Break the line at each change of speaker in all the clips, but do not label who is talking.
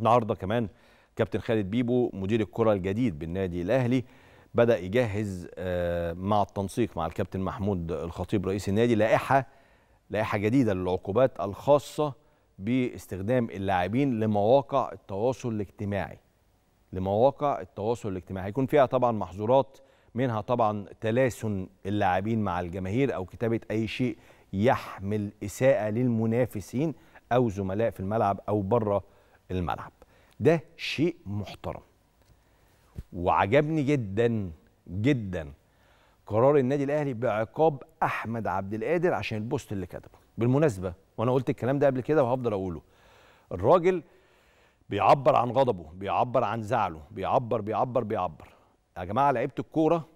النهارده كمان كابتن خالد بيبو مدير الكره الجديد بالنادي الاهلي بدا يجهز آه، مع التنسيق مع الكابتن محمود الخطيب رئيس النادي لائحه لائحه جديده للعقوبات الخاصه باستخدام اللاعبين لمواقع التواصل الاجتماعي لمواقع التواصل الاجتماعي هيكون فيها طبعا محظورات منها طبعا تلاسن اللاعبين مع الجماهير او كتابه اي شيء يحمل اساءه للمنافسين او زملاء في الملعب او بره الملعب ده شيء محترم وعجبني جدا جدا قرار النادي الاهلي بعقاب احمد عبد القادر عشان البوست اللي كتبه بالمناسبه وانا قلت الكلام ده قبل كده وهفضل اقوله الراجل بيعبر عن غضبه بيعبر عن زعله بيعبر بيعبر بيعبر يا جماعه لعيبه الكوره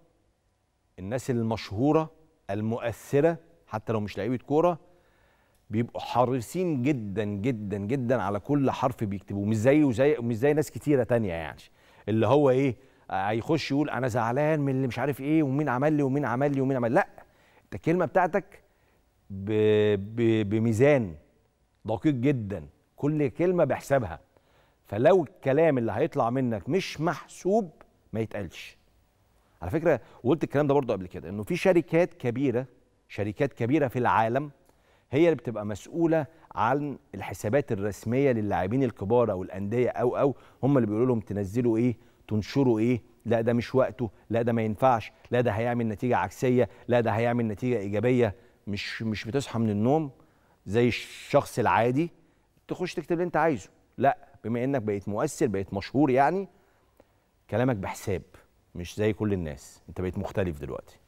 الناس المشهوره المؤثره حتى لو مش لعيبه كوره بيبقوا حريصين جدا جدا جدا على كل حرف بيكتبوه مش زيه زي مش زي ناس كتيره تانية يعني اللي هو ايه هيخش يقول انا زعلان من اللي مش عارف ايه ومين عمل لي ومين عمل لي ومين عمل لا انت الكلمه بتاعتك ب... ب... بميزان دقيق جدا كل كلمه بحسابها فلو الكلام اللي هيطلع منك مش محسوب ما يتقالش على فكره وقلت الكلام ده برضو قبل كده انه في شركات كبيره شركات كبيره في العالم هي اللي بتبقى مسؤوله عن الحسابات الرسميه للاعبين الكبار او الانديه او او هم اللي بيقولوا لهم تنزلوا ايه تنشروا ايه لا ده مش وقته لا ده ما ينفعش لا ده هيعمل نتيجه عكسيه لا ده هيعمل نتيجه ايجابيه مش مش بتصحى من النوم زي الشخص العادي تخش تكتب اللي انت عايزه لا بما انك بقيت مؤثر بقيت مشهور يعني كلامك بحساب مش زي كل الناس انت بقيت مختلف دلوقتي